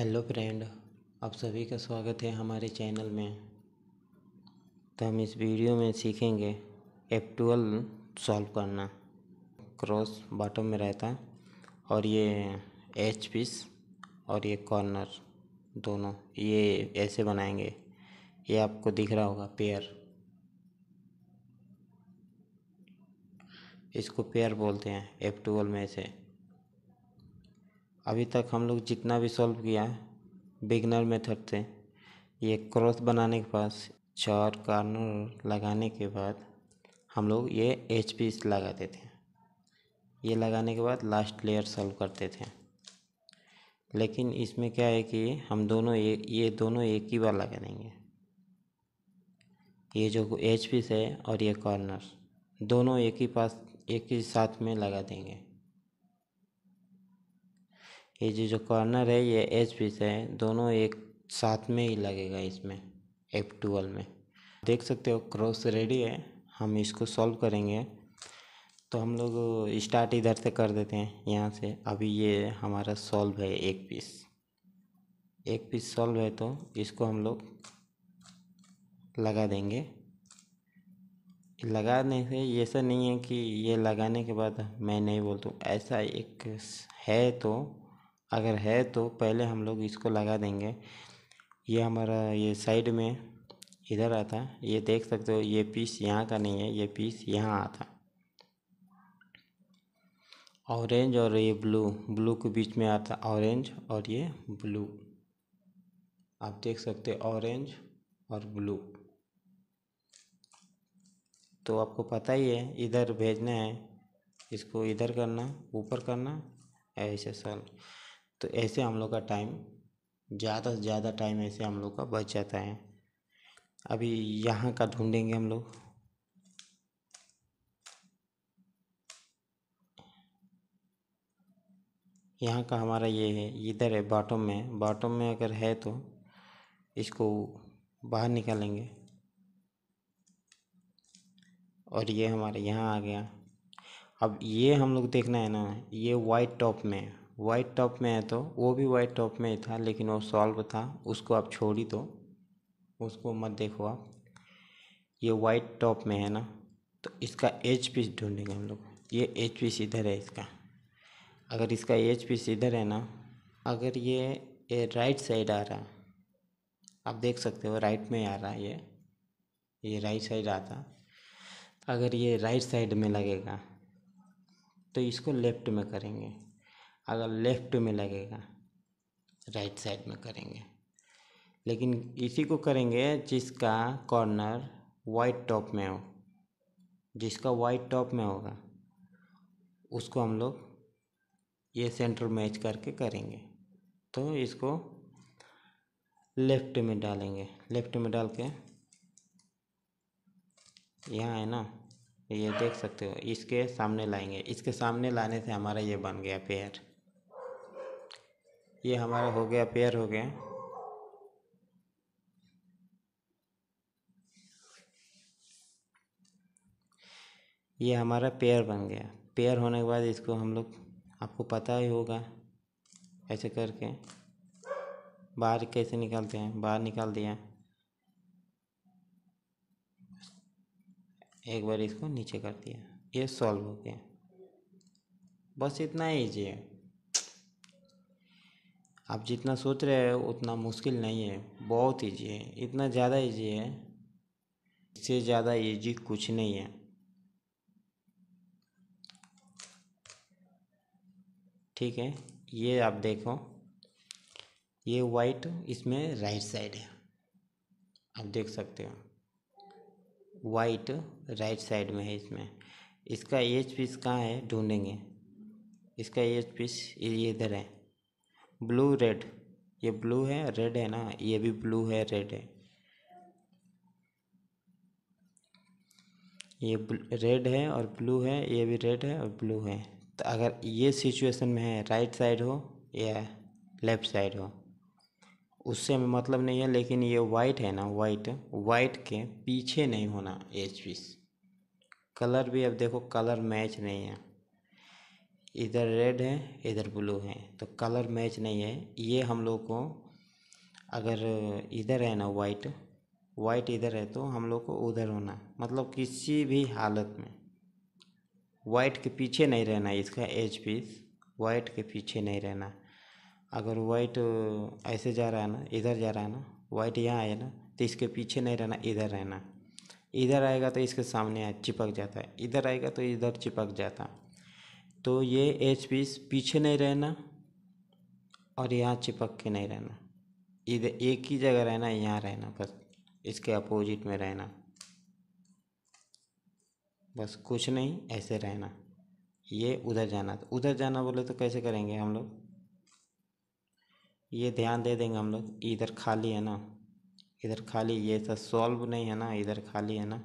hello friend आप सभी का स्वागत है हमारे चैनल में तो हम इस वीडियो में सीखेंगे एफ ट्वेल्व सॉल्व करना क्रॉस बॉटम में रहता है और ये एच पीस और ये कॉर्नर दोनों ये ऐसे बनाएंगे ये आपको दिख रहा होगा पेयर इसको पेयर बोलते हैं एफ ट्वेल्व में से अभी तक हम लोग जितना भी सॉल्व किया है बिगनर मेथड से ये क्रॉस बनाने के बाद चार कार्नर लगाने के बाद हम लोग ये एच पी लगाते थे ये लगाने के बाद लास्ट लेयर सॉल्व करते थे लेकिन इसमें क्या है कि हम दोनों ये ये दोनों एक ही बार लगा देंगे ये जो एच पीस है और ये कॉर्नर दोनों एक ही पास एक ही साथ में लगा देंगे ये जो जो कॉर्नर है ये एच पी से है दोनों एक साथ में ही लगेगा इसमें एफ ट्वेल्व में देख सकते हो क्रॉस रेडी है हम इसको सॉल्व करेंगे तो हम लोग स्टार्ट इधर से कर देते हैं यहाँ से अभी ये हमारा सॉल्व है एक पीस एक पीस सॉल्व है तो इसको हम लोग लगा देंगे लगाने से ऐसा नहीं है कि ये लगाने के बाद मैं नहीं बोलता ऐसा एक है तो अगर है तो पहले हम लोग इसको लगा देंगे ये हमारा ये साइड में इधर आता है ये देख सकते हो ये पीस यहाँ का नहीं है ये पीस यहाँ आता ऑरेंज और ये ब्लू ब्लू के बीच में आता ऑरेंज और ये ब्लू आप देख सकते हो ऑरेंज और ब्लू तो आपको पता ही है इधर भेजना है इसको इधर करना ऊपर करना ऐसे सॉल्व तो ऐसे हम लोग का टाइम ज़्यादा से ज़्यादा टाइम ऐसे हम लोग का बच जाता है अभी यहाँ का ढूंढेंगे हम लोग यहाँ का हमारा ये है इधर है बॉटम में बॉटम में अगर है तो इसको बाहर निकालेंगे और ये हमारे यहाँ आ गया अब ये हम लोग देखना है ना ये वाइट टॉप में वाइट टॉप में है तो वो भी वाइट टॉप में ही था लेकिन वो सॉल्व था उसको आप छोड़ ही दो उसको मत देखो आप ये वाइट टॉप में है ना तो इसका एच पीस ढूंढेंगे हम लोग ये एच पी इधर है इसका अगर इसका एच पीस इधर है ना अगर ये, ये राइट साइड आ रहा आप देख सकते हो राइट में आ रहा है ये ये राइट साइड आता अगर ये राइट साइड में लगेगा तो इसको लेफ्ट में करेंगे अगर लेफ्ट में लगेगा राइट साइड में करेंगे लेकिन इसी को करेंगे जिसका कॉर्नर वाइट टॉप में हो जिसका वाइट टॉप में होगा उसको हम लोग ये सेंटर मैच करके करेंगे तो इसको लेफ्ट में डालेंगे लेफ्ट में डाल के यहाँ है ना ये देख सकते हो इसके सामने लाएंगे इसके सामने लाने से हमारा ये बन गया पेयर ये हमारा हो गया पेयर हो गया ये हमारा पेयर बन गया पेयर होने के बाद इसको हम लोग आपको पता ही होगा ऐसे करके बाहर कैसे निकालते हैं बाहर निकाल दिया एक बार इसको नीचे कर दिया ये सॉल्व हो गया बस इतना ही है आप जितना सोच रहे हैं उतना मुश्किल नहीं है बहुत ईजी है इतना ज़्यादा ईजी है इससे ज़्यादा ईजी कुछ नहीं है ठीक है ये आप देखो ये वाइट इसमें राइट साइड है आप देख सकते हो वाइट राइट साइड में है इसमें इसका एज पीस कहाँ है ढूंढेंगे इसका एज पीस ये इधर है ब्लू रेड ये ब्लू है रेड है ना ये भी ब्लू है रेड है ये रेड है और ब्लू है ये भी रेड है और ब्लू है तो अगर ये सिचुएशन में है राइट साइड हो या लेफ्ट साइड हो उससे हमें मतलब नहीं है लेकिन ये वाइट है ना वाइट वाइट के पीछे नहीं होना एच पीस कलर भी अब देखो कलर मैच नहीं है इधर रेड है इधर ब्लू है तो कलर मैच नहीं है ये हम लोग को अगर इधर है ना वाइट वाइट इधर है तो हम लोग को उधर होना मतलब किसी भी हालत में वाइट के पीछे नहीं रहना इसका एज पीस वाइट के पीछे नहीं रहना अगर वाइट ऐसे जा रहा है ना इधर जा रहा है ना वाइट यहाँ आया ना तो इसके पीछे नहीं रहना इधर रहना इधर आएगा तो इसके सामने चिपक जाता है इधर आएगा तो इधर चिपक जाता है तो ये एच पीस पीछे नहीं रहना और यहाँ चिपक के नहीं रहना इधर एक ही जगह रहना यहाँ रहना बस इसके अपोजिट में रहना बस कुछ नहीं ऐसे रहना ये उधर जाना तो उधर जाना बोले तो कैसे करेंगे हम लोग ये ध्यान दे देंगे हम लोग इधर खाली है ना इधर खाली ये सब तो सॉल्व नहीं है ना इधर खाली है ना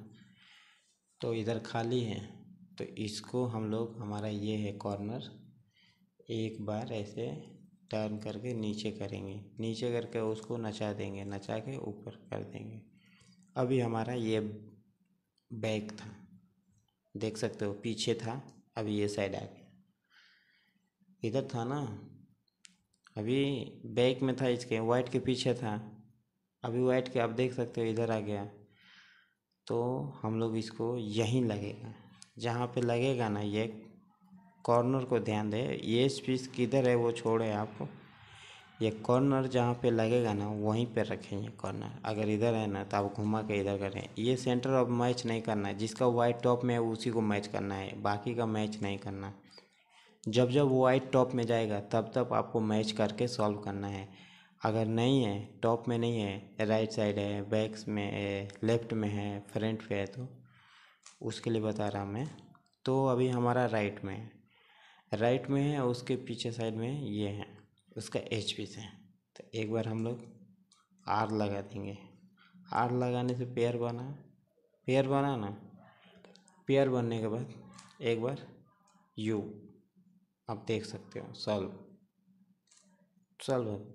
तो इधर खाली है तो इसको हम लोग हमारा ये है कॉर्नर एक बार ऐसे टर्न करके नीचे करेंगे नीचे करके उसको नचा देंगे नचा के ऊपर कर देंगे अभी हमारा ये बैक था देख सकते हो पीछे था अभी ये साइड आ गया इधर था ना अभी बैक में था इसके वाइट के पीछे था अभी वाइट के आप देख सकते हो इधर आ गया तो हम लोग इसको यहीं लगेगा जहाँ पे लगेगा ना ये कॉर्नर को ध्यान दें ये स्पीस किधर है वो छोड़ें आप ये कॉर्नर जहाँ पे लगेगा ना वहीं पे रखें ये कॉर्नर अगर इधर है ना तो आप घुमा के इधर करें ये सेंटर ऑफ मैच नहीं करना है जिसका वाइट टॉप में है उसी को मैच करना है बाकी का मैच नहीं करना जब जब वाइट टॉप में जाएगा तब तब आपको मैच करके सॉल्व करना है अगर नहीं है टॉप में नहीं है राइट साइड है बैक्स में है लेफ्ट में है फ्रंट पे है तो उसके लिए बता रहा मैं तो अभी हमारा राइट में है राइट में है और उसके पीछे साइड में ये है उसका एच पी है तो एक बार हम लोग आर लगा देंगे आर लगाने से पेयर बना पेयर बना ना पेयर बनने के बाद एक बार यू आप देख सकते हो सॉल्व सॉल्व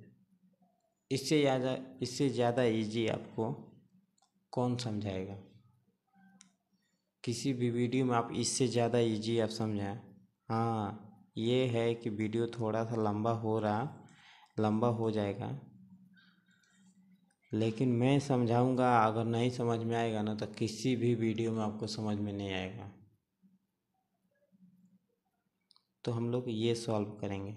इससे ज़्यादा इससे ज़्यादा इजी आपको कौन समझाएगा किसी भी वीडियो में आप इससे ज़्यादा इजी आप समझें हाँ ये है कि वीडियो थोड़ा सा लंबा हो रहा लंबा हो जाएगा लेकिन मैं समझाऊंगा अगर नहीं समझ में आएगा ना तो किसी भी वीडियो में आपको समझ में नहीं आएगा तो हम लोग ये सॉल्व करेंगे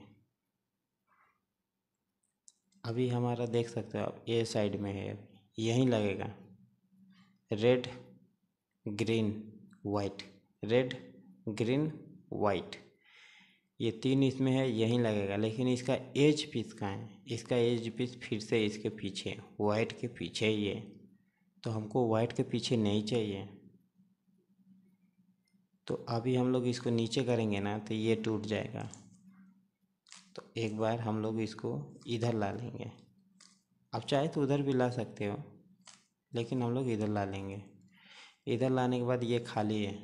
अभी हमारा देख सकते हो आप ए साइड में है यहीं लगेगा red green white red green white ये तीन इसमें है यहीं लगेगा लेकिन इसका एज पीस कहाँ है इसका एज पीस फिर से इसके पीछे वाइट के पीछे ही है तो हमको वाइट के पीछे नहीं चाहिए तो अभी हम लोग इसको नीचे करेंगे ना तो ये टूट जाएगा तो एक बार हम लोग इसको इधर ला लेंगे आप चाहे तो उधर भी ला सकते हो लेकिन हम लोग इधर ला लेंगे इधर लाने के बाद ये खाली है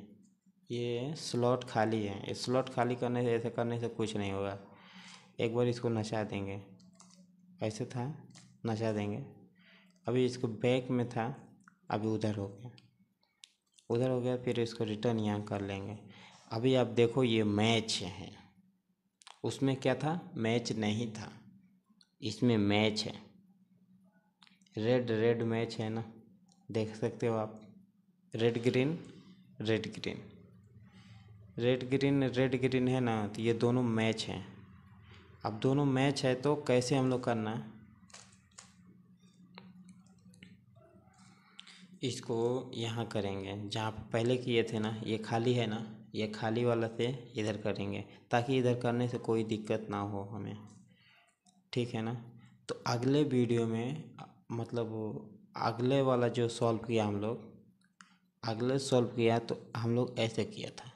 ये स्लॉट खाली है स्लॉट खाली करने से ऐसे करने से कुछ नहीं होगा एक बार इसको नचा देंगे ऐसे था नचा देंगे अभी इसको बैक में था अभी उधर हो गया उधर हो गया फिर इसको रिटर्न यहाँ कर लेंगे अभी आप देखो ये मैच है उसमें क्या था मैच नहीं था इसमें मैच है रेड रेड मैच है ना देख सकते हो आप red green red green red green red green है ना तो ये दोनों मैच हैं अब दोनों मैच है तो कैसे हम लोग करना है इसको यहाँ करेंगे जहाँ पहले किए थे ना ये खाली है ना ये खाली वाला से इधर करेंगे ताकि इधर करने से कोई दिक्कत ना हो हमें ठीक है ना तो अगले वीडियो में मतलब अगले वाला जो सॉल्व किया हम लोग अगले सॉल्व किया तो हम लोग ऐसे किया था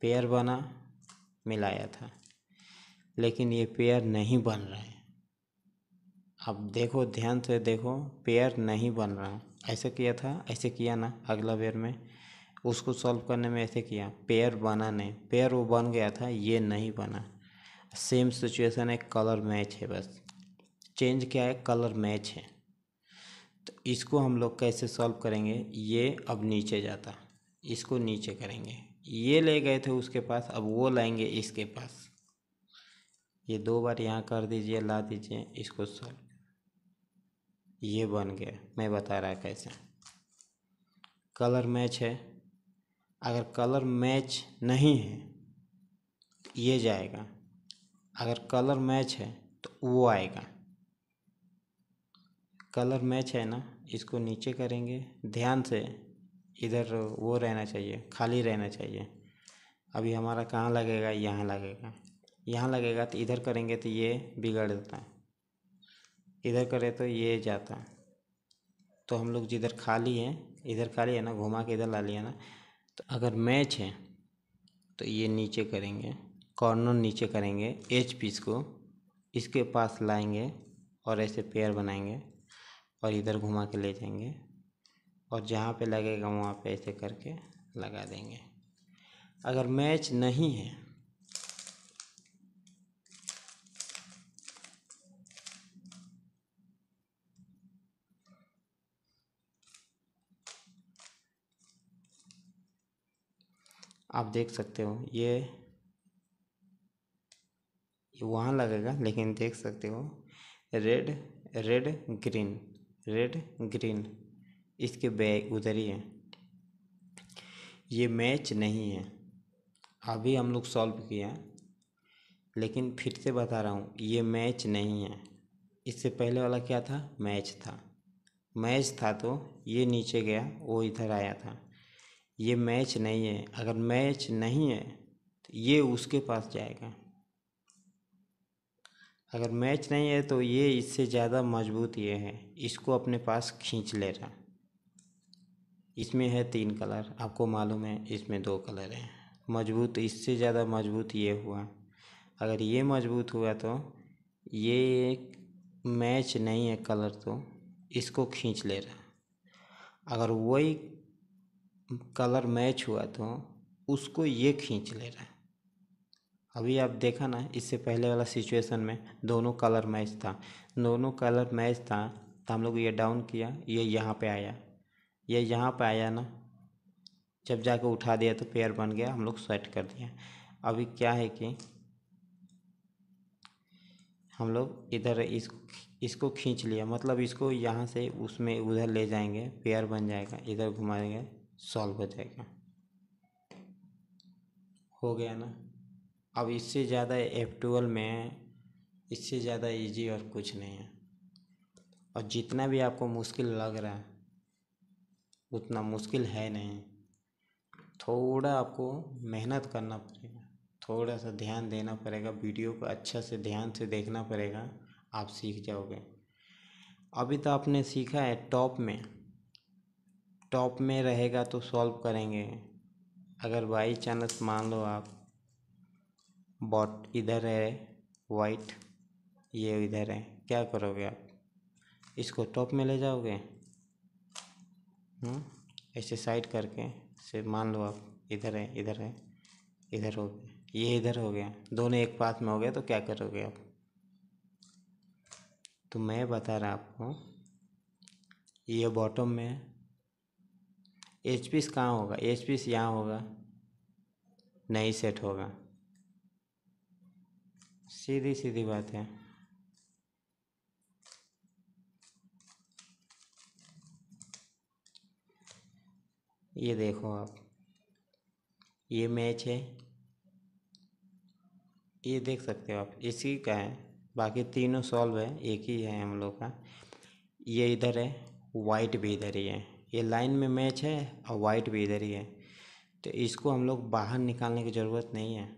पेयर बना मिलाया था लेकिन ये पेयर नहीं बन रहा है अब देखो ध्यान से देखो पेयर नहीं बन रहा है ऐसे किया था ऐसे किया ना अगला पेयर में उसको सॉल्व करने में ऐसे किया पेयर बना नहीं पेयर वो बन गया था ये नहीं बना सेम सिचुएशन है कलर मैच है बस चेंज क्या है कलर मैच है तो इसको हम लोग कैसे सॉल्व करेंगे ये अब नीचे जाता इसको नीचे करेंगे ये ले गए थे उसके पास अब वो लाएंगे इसके पास ये दो बार यहाँ कर दीजिए ला दीजिए इसको सॉल्व ये बन गया मैं बता रहा कैसे कलर मैच है अगर कलर मैच नहीं है तो ये जाएगा अगर कलर मैच है तो वो आएगा कलर मैच है ना इसको नीचे करेंगे ध्यान से इधर वो रहना चाहिए खाली रहना चाहिए अभी हमारा कहाँ लगेगा यहाँ लगेगा यहाँ लगेगा तो इधर करेंगे तो ये बिगड़ जाता है इधर करें तो ये जाता है तो हम लोग जिधर खाली है इधर खाली है ना घुमा के इधर ला लिया ना तो अगर मैच है तो ये नीचे करेंगे कॉर्नर नीचे करेंगे एच पीस को इसके पास लाएंगे और ऐसे पेयर बनाएंगे और इधर घुमा के ले जाएंगे और जहाँ पे लगेगा वहाँ पे ऐसे करके लगा देंगे अगर मैच नहीं है आप देख सकते हो ये वहाँ लगेगा लेकिन देख सकते हो red red green red green इसके बैग उधर ही है ये मैच नहीं है अभी हम लोग सॉल्व किया लेकिन फिर से बता रहा हूँ ये मैच नहीं है इससे पहले वाला क्या था मैच था मैच था तो ये नीचे गया वो इधर आया था ये मैच नहीं है अगर मैच नहीं है तो ये उसके पास जाएगा अगर मैच नहीं है तो ये इससे ज़्यादा मजबूत ये है इसको अपने पास खींच ले रहा इसमें है तीन कलर आपको मालूम है इसमें दो कलर हैं मजबूत इससे ज़्यादा मजबूत ये हुआ अगर ये मजबूत हुआ तो ये एक मैच नहीं है कलर तो इसको खींच ले रहा अगर वही कलर मैच हुआ तो उसको ये खींच ले रहा अभी आप देखा ना इससे पहले वाला सिचुएशन में दोनों कलर मैच था दोनों कलर मैच था तो हम लोग ये डाउन किया ये यहाँ पे आया ये यहाँ पे आया ना जब जाके उठा दिया तो पेयर बन गया हम लोग सेट कर दिया अभी क्या है कि हम लोग इधर इस इसको खींच लिया मतलब इसको यहाँ से उसमें उधर ले जाएंगे पेयर बन जाएगा इधर घुमाएंगे सॉल्व हो जाएगा हो गया ना अब इससे ज़्यादा एफ ट्वेल्व में इससे ज़्यादा इजी और कुछ नहीं है और जितना भी आपको मुश्किल लग रहा है उतना मुश्किल है नहीं थोड़ा आपको मेहनत करना पड़ेगा थोड़ा सा ध्यान देना पड़ेगा वीडियो को अच्छा से ध्यान से देखना पड़ेगा आप सीख जाओगे अभी तो आपने सीखा है टॉप में टॉप में रहेगा तो सॉल्व करेंगे अगर बाई चांस मान लो आप बॉट इधर है वाइट ये इधर है क्या करोगे आप इसको टॉप में ले जाओगे हम्म, ऐसे साइड करके से मान लो आप इधर है इधर है इधर हो गया ये इधर हो गया दोनों एक पाथ में हो गया तो क्या करोगे आप तो मैं बता रहा आपको ये बॉटम में एच पीस कहाँ होगा एच पीस यहाँ होगा नहीं सेट होगा सीधी सीधी बात है ये देखो आप ये मैच है ये देख सकते हो आप इसी का है बाकी तीनों सॉल्व है एक ही है हम लोग का ये इधर है वाइट भी इधर ही है ये लाइन में मैच है और वाइट भी इधर ही है तो इसको हम लोग बाहर निकालने की ज़रूरत नहीं है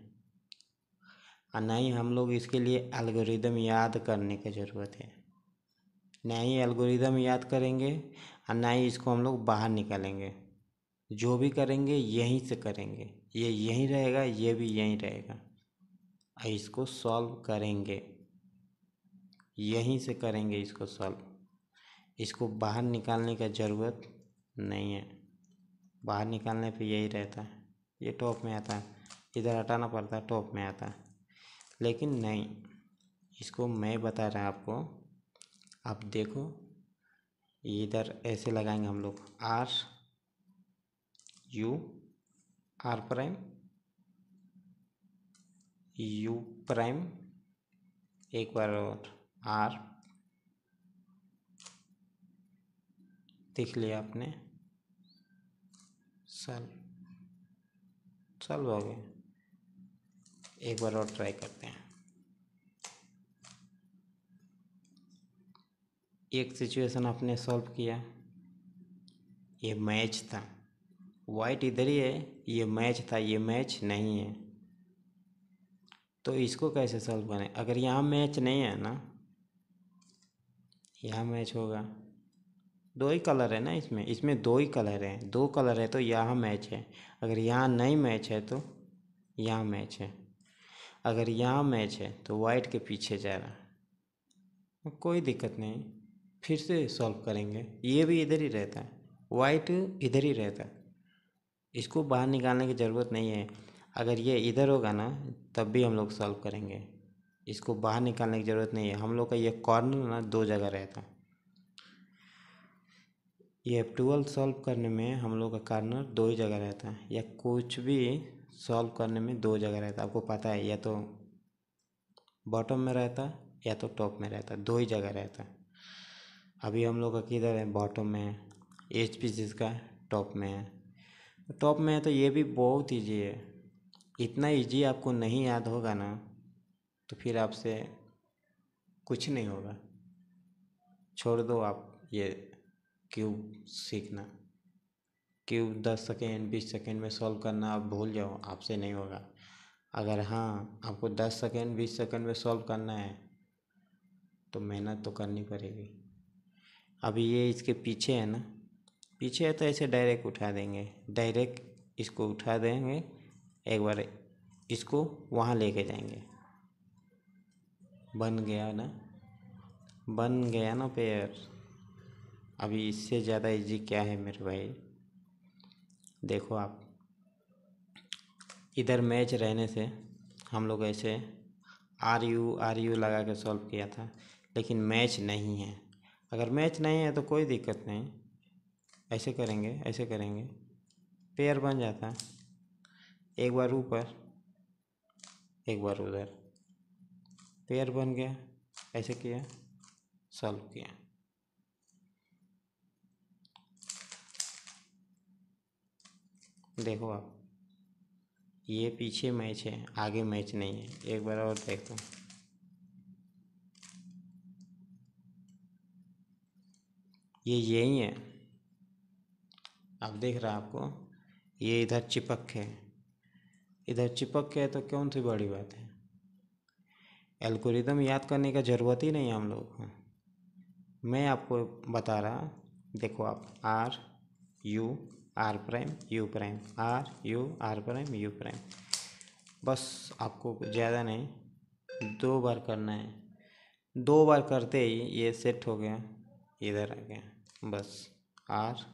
और ना ही हम लोग इसके लिए एल्गोरिदम याद करने की ज़रूरत है ना ही एल्गोरिदम याद करेंगे और ना ही इसको हम लोग बाहर निकालेंगे जो भी करेंगे यहीं से करेंगे ये यहीं रहेगा ये भी यहीं रहेगा और इसको सॉल्व करेंगे यहीं से करेंगे इसको सॉल्व इसको बाहर निकालने का ज़रूरत नहीं है बाहर निकालने पे यही रहता है ये टॉप में आता है इधर हटाना पड़ता है टॉप में आता है लेकिन नहीं इसको मैं बता रहा आपको आप देखो इधर ऐसे लगाएंगे हम लोग R U R prime U prime एक बार और आर देख लिया आपने चल चल हो गया एक बार और ट्राई करते हैं एक सिचुएशन आपने सॉल्व किया ये मैच था वाइट इधर ही है ये मैच था ये मैच नहीं है तो इसको कैसे सॉल्व करें अगर यहाँ मैच नहीं है ना यहाँ मैच होगा दो ही कलर है ना इसमें इसमें दो ही कलर है दो कलर है तो यहाँ मैच है अगर यहाँ नहीं मैच है तो यहाँ मैच है अगर यहाँ मैच है तो वाइट के पीछे जा रहा कोई दिक्कत नहीं फिर से सॉल्व करेंगे ये भी इधर ही रहता है वाइट इधर ही रहता है इसको बाहर निकालने की ज़रूरत नहीं है अगर ये इधर होगा ना तब भी हम लोग सॉल्व करेंगे इसको बाहर निकालने की ज़रूरत नहीं है हम लोग का ये कॉर्नर ना दो जगह रहता है ये ट्वेल्व सॉल्व करने में हम लोग का कॉर्नर दो ही जगह रहता है या कुछ भी सॉल्व करने में दो जगह रहता है आपको पता है या तो बॉटम में रहता है या तो टॉप में रहता है दो ही जगह रहता है अभी हम लोग का किधर है बॉटम में है एच पी जिसका टॉप में है टॉप में है तो ये भी बहुत ईजी है इतना ईजी आपको नहीं याद होगा ना तो फिर आपसे कुछ नहीं होगा छोड़ दो आप ये क्यूब सीखना क्यूब दस सेकेंड बीस सेकेंड में सॉल्व करना आप भूल जाओ आपसे नहीं होगा अगर हाँ आपको दस सेकेंड बीस सेकेंड में सॉल्व करना है तो मेहनत तो करनी पड़ेगी अब ये इसके पीछे है ना पीछे है तो ऐसे डायरेक्ट उठा देंगे डायरेक्ट इसको उठा देंगे एक बार इसको वहाँ लेके जाएंगे बन गया ना बन गया ना पेयर अभी इससे ज़्यादा इजी क्या है मेरे भाई देखो आप इधर मैच रहने से हम लोग ऐसे आर यू आर यू लगा के सॉल्व किया था लेकिन मैच नहीं है अगर मैच नहीं है तो कोई दिक्कत नहीं ऐसे करेंगे ऐसे करेंगे पेयर बन जाता है एक बार ऊपर एक बार उधर पेयर बन गया ऐसे किया सॉल्व किया देखो आप ये पीछे मैच है आगे मैच नहीं है एक बार और देखता हूँ ये यही है अब देख रहा आपको ये इधर चिपक है इधर चिपक है तो कौन सी बड़ी बात है एल्कोरिदम याद करने का ज़रूरत ही नहीं है हम लोग को मैं आपको बता रहा देखो आप R U R prime U prime R U R prime U prime बस आपको ज़्यादा नहीं दो बार करना है दो बार करते ही ये सेट हो गया इधर आ गया बस आर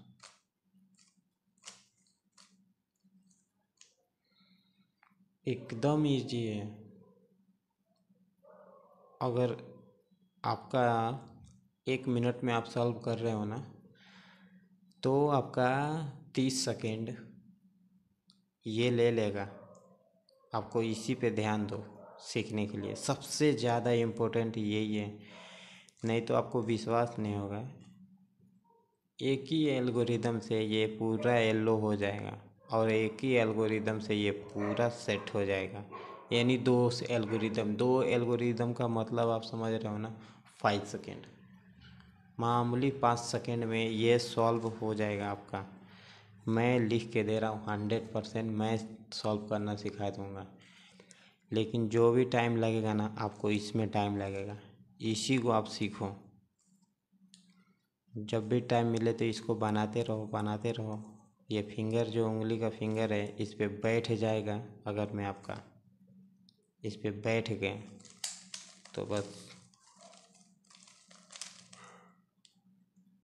एकदम इजी है अगर आपका एक मिनट में आप सॉल्व कर रहे हो ना तो आपका तीस सेकेंड ये ले लेगा आपको इसी पे ध्यान दो सीखने के लिए सबसे ज़्यादा इम्पोर्टेंट यही है नहीं तो आपको विश्वास नहीं होगा एक ही एल्गोरिदम से ये पूरा येल्लो हो जाएगा और एक ही एल्गोरिदम से ये पूरा सेट हो जाएगा यानी दो एल्गोरिदम दो एल्गोरिदम का मतलब आप समझ रहे हो ना फाइव सेकेंड मामूली पाँच सेकेंड में ये सॉल्व हो जाएगा आपका मैं लिख के दे रहा हूँ हंड्रेड परसेंट मैं सॉल्व करना सिखा दूँगा लेकिन जो भी टाइम लगेगा ना आपको इसमें टाइम लगेगा इसी को आप सीखो जब भी टाइम मिले तो इसको बनाते रहो बनाते रहो ये फिंगर जो उंगली का फिंगर है इस पर बैठ जाएगा अगर मैं आपका इस पर बैठ गए तो बस